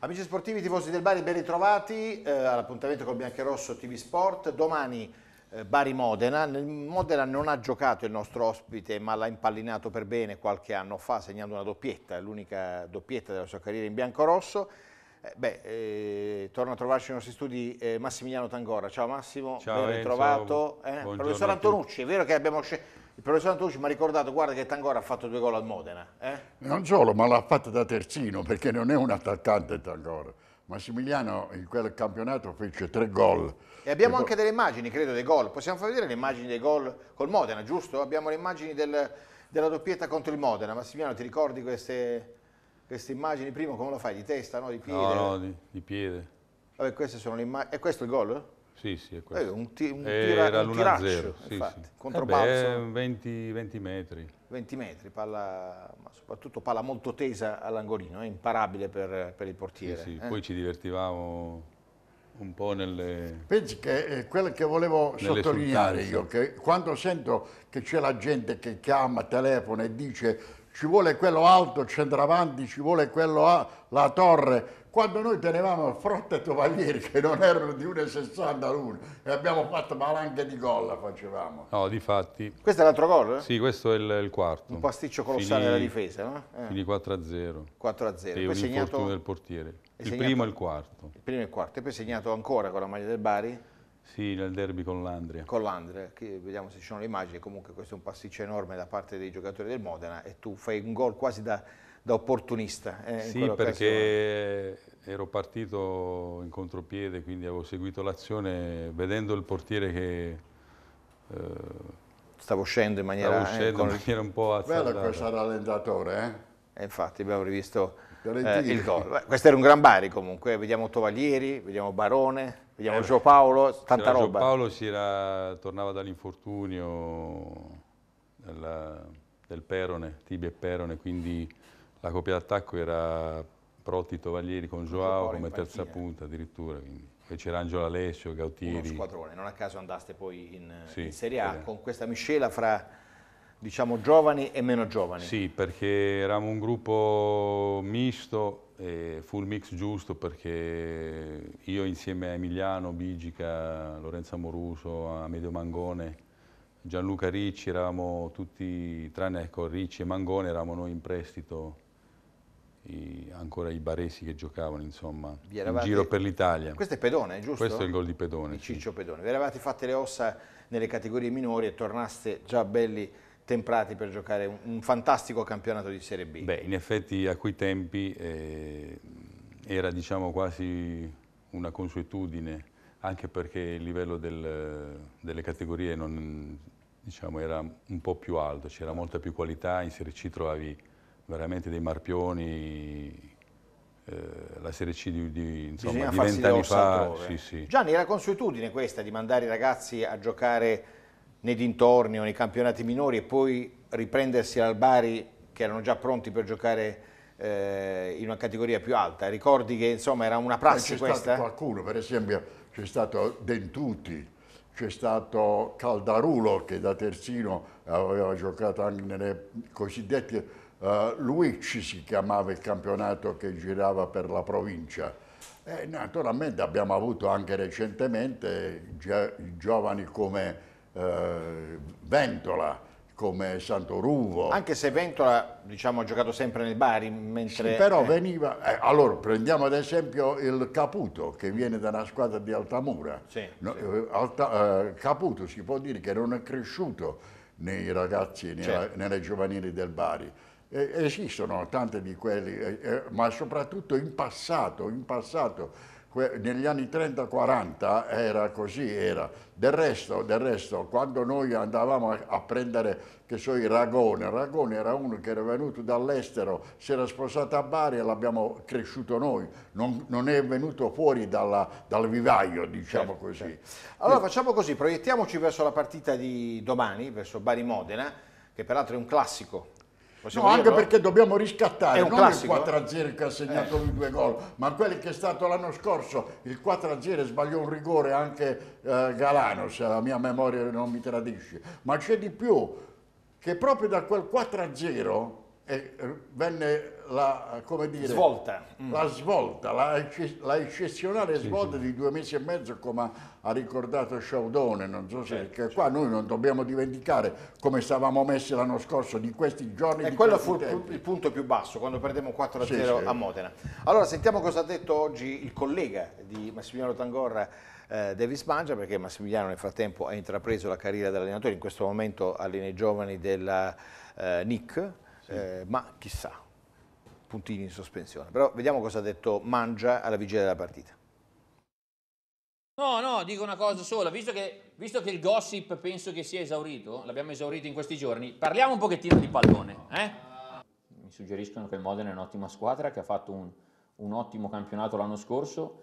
Amici sportivi, tifosi del Bari, ben ritrovati eh, all'appuntamento con Biancherosso TV Sport. Domani eh, Bari-Modena. Modena non ha giocato il nostro ospite, ma l'ha impallinato per bene qualche anno fa, segnando una doppietta, l'unica doppietta della sua carriera in bianco-rosso. Eh, beh, eh, torna a trovarci nei nostri studi eh, Massimiliano Tangora. Ciao Massimo, Ciao, ben ritrovato. Eh, professor Antonucci, è vero che abbiamo scelto... Il professor Antonucci mi ha ricordato, guarda che Tangora ha fatto due gol al Modena. Eh? Non solo, ma l'ha fatto da terzino, perché non è un attaccante Tangora. Massimiliano in quel campionato fece tre gol. E abbiamo e anche delle immagini, credo, dei gol. Possiamo far vedere le immagini dei gol col Modena, giusto? Abbiamo le immagini del, della doppietta contro il Modena. Massimiliano, ti ricordi queste queste immagini prima come lo fai? Di testa, no? Di piede? No, no, di, di piede. Vabbè, queste sono le immagini. E questo è il gol? Sì, sì, è eh, questo. Eh, un, ti, un, Era un 0, sì, infatti. Sì. Controbalzo. Eh beh, 20, 20, metri. 20 metri, palla, ma soprattutto palla molto tesa all'angolino, è eh, imparabile per, per, il portiere. Sì, sì. Eh? poi ci divertivamo un po' nelle... Pensi che eh, quello che volevo sottolineare sultanze. io, che quando sento che c'è la gente che chiama, telefona e dice ci vuole quello alto, centravanti, ci vuole quello a, la torre. Quando noi tenevamo Frotta e Tovaglieri, che non erano di 1,60 l'uno, e abbiamo fatto malanche di gol, facevamo. No, di fatti. Questo è l'altro gol? Eh? Sì, questo è il, il, quarto. Un pasticcio colossale finì, della difesa, no? Eh. Finì 4-0. 4-0. Sì, poi segnato... del portiere. Il segnato... primo e il quarto. Il primo e il quarto. E poi segnato ancora con la maglia del Bari? Sì, nel derby con l'Andria. Con l'Andria, vediamo se ci sono le immagini, comunque questo è un pasticcio enorme da parte dei giocatori del Modena e tu fai un gol quasi da, da opportunista. Eh, sì, perché ero partito in contropiede, quindi avevo seguito l'azione vedendo il portiere che... Eh, stavo uscendo in maniera... Stavo scendo eh, con... in maniera un po' azzardata. Bello questo rallentatore, eh? E infatti abbiamo rivisto eh, il gol. Questo era un gran Bari comunque, eh. vediamo Tovaglieri, vediamo Barone. Vediamo eh, Gio Paolo, tanta roba. Gio Paolo era, tornava dall'infortunio del, del Perone, tibia e Perone, quindi la coppia d'attacco era Protti Tovaglieri con Joao come terza panchina. punta addirittura. Quindi. Poi c'era Angelo Alessio, Gautieri. Uno squadrone, non a caso andaste poi in, sì, in Serie A eh. con questa miscela fra diciamo giovani e meno giovani. Sì, perché eravamo un gruppo misto e fu il mix giusto perché io insieme a Emiliano, Bigica, Lorenzo Amoruso, Amedeo Mangone, Gianluca Ricci, eravamo tutti, tranne ecco, Ricci e Mangone, eravamo noi in prestito i, ancora i baresi che giocavano, insomma, eravate... in giro per l'Italia. Questo è Pedone, giusto? Questo è il gol di Pedone. Di Ciccio sì. Pedone. Vi eravate fatte le ossa nelle categorie minori e tornaste già belli temprati per giocare un, un fantastico campionato di Serie B. Beh, in effetti a quei tempi eh, era diciamo quasi una consuetudine, anche perché il livello del, delle categorie non, diciamo, era un po' più alto, c'era molta più qualità, in Serie C trovavi veramente dei marpioni eh, la Serie C di, di, insomma, di vent'anni fa. Sì, sì. Gianni, era consuetudine questa di mandare i ragazzi a giocare nei dintorni o nei campionati minori e poi riprendersi al Bari che erano già pronti per giocare eh, in una categoria più alta. Ricordi che insomma era una prassi questa? C'è stato eh? qualcuno, per esempio c'è stato Dentuti, c'è stato Caldarulo che da terzino aveva giocato anche nelle cosiddette... Uh, eh, Luigi si chiamava il campionato che girava per la provincia. E eh, naturalmente abbiamo avuto anche recentemente giovani come eh, Ventola, come Santoruvo. Anche se Ventola diciamo, ha giocato sempre nel Bari, mentre... Sì, però eh. veniva... Eh, allora, prendiamo ad esempio il Caputo, che viene da una squadra di Altamura. Sì, no, sì. Eh, Alta, eh, Caputo si può dire che non è cresciuto nei ragazzi, nei, certo. nelle giovanili del Bari. E, esistono tante di quelli, eh, eh, ma soprattutto in passato, in passato negli anni 30-40 era così, era. Del resto, del resto, quando noi andavamo a, prendere, che so, i Ragone, Ragone era uno che era venuto dall'estero, si era sposato a Bari e l'abbiamo cresciuto noi, non, non, è venuto fuori dalla, dal vivaio, diciamo certo, così. Certo. Allora facciamo così, proiettiamoci verso la partita di domani, verso Bari-Modena, che peraltro è un classico Possiamo no, dirlo? anche perché dobbiamo riscattare non classico. il 4-0 che ha segnato eh. lui due gol, ma quello che è stato l'anno scorso, il 4-0 sbagliò un rigore anche eh, Galano, se la mia memoria non mi tradisce, ma c'è di più, che proprio da quel 4-0 e venne la, dire, svolta, mm. la, svolta, la, la eccezionale svolta sì. di due mesi e mezzo come ha ricordato Sciaudone, non so se certo, certo, qua noi non dobbiamo dimenticare come stavamo messi l'anno scorso di questi giorni. E quello fu tempi. il punto più basso quando perdemmo 4-0 sì, a Modena. Allora sentiamo cosa ha detto oggi il collega di Massimiliano Tangorra eh, Davis Mangia perché Massimiliano nel frattempo ha intrapreso la carriera dell'allenatore, in questo momento allena i giovani della eh, NIC sì. eh, ma chissà, puntini in sospensione. Però vediamo cosa ha detto Mangia alla vigilia della partita. No, no, dico una cosa sola, visto che, visto che il gossip penso che sia esaurito, l'abbiamo esaurito in questi giorni, parliamo un pochettino di pallone. Eh? Mi suggeriscono che il Modena è un'ottima squadra, che ha fatto un, un ottimo campionato l'anno scorso,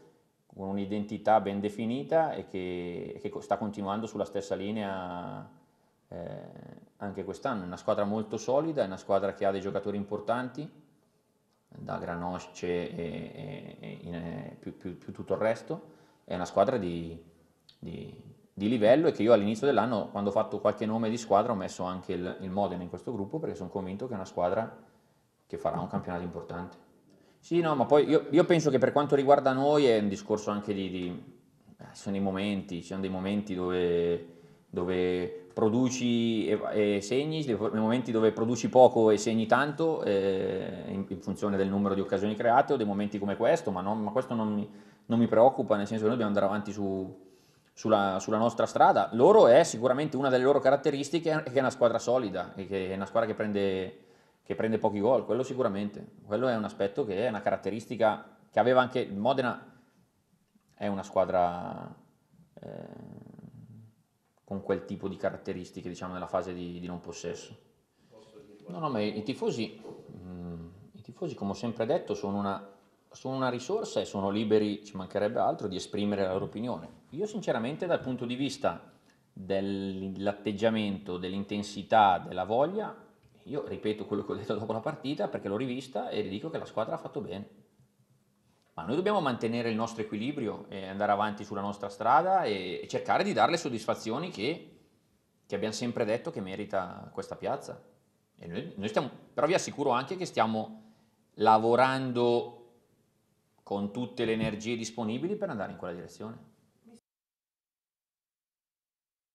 con un'identità ben definita e che, che, sta continuando sulla stessa linea eh, anche quest'anno, una squadra molto solida, è una squadra che ha dei giocatori importanti, da Granosce e, e, e eh, più, più, più, tutto il resto, è una squadra di, di, di livello e che io all'inizio dell'anno, quando ho fatto qualche nome di squadra, ho messo anche il, il Modena in questo gruppo perché sono convinto che è una squadra che farà un campionato importante. Sì, no, ma poi io, io, penso che per quanto riguarda noi è un discorso anche di... di eh, sono i momenti, ci sono dei momenti dove, dove produci e, e segni, nei momenti dove produci poco e segni tanto eh, in, in, funzione del numero di occasioni create o dei momenti come questo, ma, non, ma questo non mi, non mi, preoccupa, nel senso che noi dobbiamo andare avanti su, sulla, sulla, nostra strada. Loro è sicuramente una delle loro caratteristiche che è una squadra solida e che è una squadra che prende, che prende pochi gol, quello sicuramente, quello è un aspetto che è una caratteristica che aveva anche il Modena, è una squadra... Eh, con quel tipo di caratteristiche diciamo, nella fase di, di non possesso. No, no, ma i tifosi, mh, mm, i tifosi, come ho sempre detto, sono una, sono una, risorsa e sono liberi, ci mancherebbe altro, di esprimere la loro opinione. Io sinceramente dal punto di vista dell'atteggiamento, dell'intensità, della voglia, io ripeto quello che ho detto dopo la partita perché l'ho rivista e dico che la squadra ha fatto bene ma noi dobbiamo mantenere il nostro equilibrio e andare avanti sulla nostra strada e, e cercare di dare le soddisfazioni che, che, abbiamo sempre detto che merita questa piazza. Noi, noi stiamo, però vi assicuro anche che stiamo lavorando con tutte le energie disponibili per andare in quella direzione.